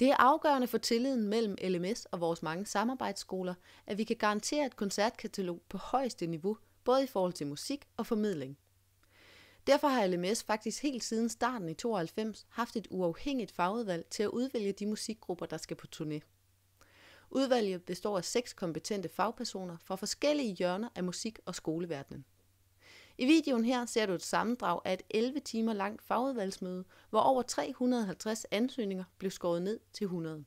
Det er afgørende for tilliden mellem LMS og vores mange samarbejdsskoler, at vi kan garantere et koncertkatalog på højeste niveau, både i forhold til musik og formidling. Derfor har LMS faktisk helt siden starten i 92 haft et uafhængigt fagudvalg til at udvælge de musikgrupper, der skal på turné. Udvalget består af seks kompetente fagpersoner fra forskellige hjørner af musik- og skoleverdenen. I videoen her ser du et sammendrag af et 11 timer langt fagudvalgsmøde, hvor over 350 ansøgninger blev skåret ned til 100.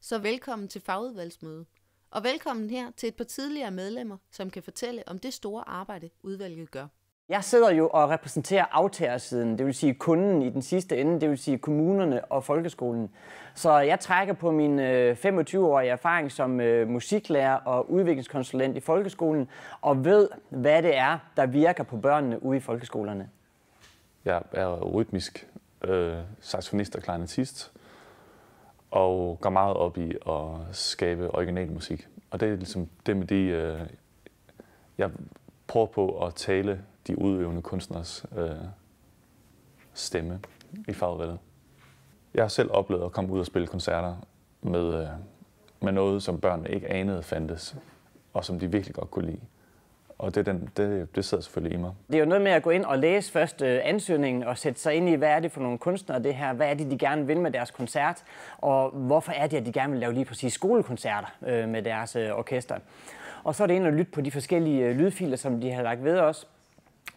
Så velkommen til fagudvalgsmøde. Og velkommen her til et par tidligere medlemmer, som kan fortælle om det store arbejde, udvalget gør. Jeg sidder jo og repræsenterer aftagersiden, det vil sige kunden i den sidste ende, det vil sige kommunerne og folkeskolen. Så jeg trækker på min 25-årige øh, erfaring som øh, musiklærer og udviklingskonsulent i folkeskolen og ved, hvad det er, der virker på børnene ude i folkeskolerne. Jeg er rytmisk øh, saxofonist og klarinetist, og går meget op i at skabe original musik. Og det er ligesom det med de... Øh, jeg prøver på at tale de udøvende kunstners øh, stemme i fagudvalget. Jeg har selv oplevet at komme ud og spille koncerter med, øh, med noget, som børnene ikke anede fandtes, og som de virkelig godt kunne lide. Og det, den, det, det sidder selvfølgelig i mig. Det er jo noget med at gå ind og læse først øh, ansøgningen og sætte sig ind i, hvad er det for nogle kunstnere det her, hvad er det, de gerne vil med deres koncert, og hvorfor er det, at de gerne vil lave lige præcis skolekoncerter øh, med deres øh, orkester. Og så er det ind og lytte på de forskellige øh, lydfiler, som de har lagt ved os.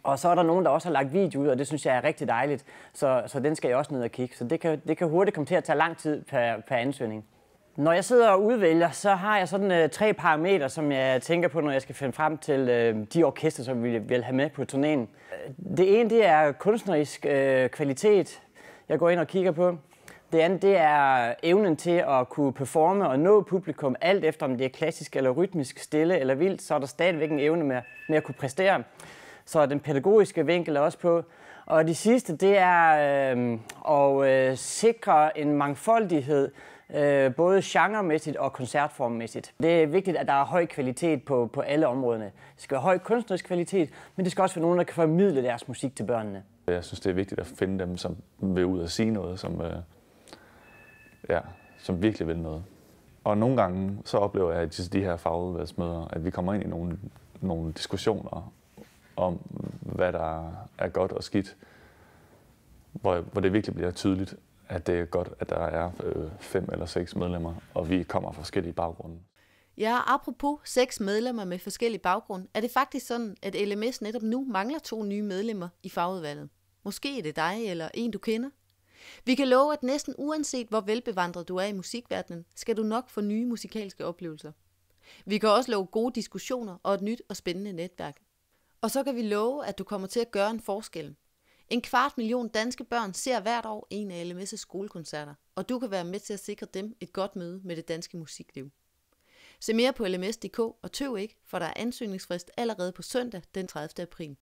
Og så er der nogen, der også har lagt video ud, og det synes jeg er rigtig dejligt. Så, så den skal jeg også ned og kigge. Så det kan, det kan hurtigt komme til at tage lang tid per, per ansøgning. Når jeg sidder og udvælger, så har jeg sådan øh, tre parametre, som jeg tænker på, når jeg skal finde frem til øh, de orkester, som vi vil have med på turnéen. Det ene, det er kunstnerisk øh, kvalitet, jeg går ind og kigger på. Det andet, det er evnen til at kunne performe og nå publikum, alt efter om det er klassisk eller rytmisk, stille eller vildt, så er der stadigvæk en evne med, med at kunne præstere så den pædagogiske vinkel er også på. Og det sidste, det er øh, at øh, sikre en mangfoldighed, øh, både genremæssigt og koncertformmæssigt. Det er vigtigt, at der er høj kvalitet på, på alle områderne. Det skal være høj kunstnerisk kvalitet, men det skal også være nogen, der kan formidle deres musik til børnene. Jeg synes, det er vigtigt at finde dem, som vil ud og sige noget, som, øh, ja, som virkelig vil noget. Og nogle gange så oplever jeg, at de her fagudvalgsmøder, at vi kommer ind i nogle, nogle diskussioner om, hvad der er godt og skidt, hvor, hvor det virkelig bliver tydeligt, at det er godt, at der er øh, fem eller seks medlemmer, og vi kommer fra forskellige baggrunde. Ja, apropos seks medlemmer med forskellige baggrund, er det faktisk sådan, at LMS netop nu mangler to nye medlemmer i fagudvalget. Måske er det dig eller en, du kender. Vi kan love, at næsten uanset hvor velbevandret du er i musikverdenen, skal du nok få nye musikalske oplevelser. Vi kan også love gode diskussioner og et nyt og spændende netværk. Og så kan vi love, at du kommer til at gøre en forskel. En kvart million danske børn ser hvert år en af LMS' skolekoncerter, og du kan være med til at sikre dem et godt møde med det danske musikliv. Se mere på lms.dk og tøv ikke, for der er ansøgningsfrist allerede på søndag den 30. april.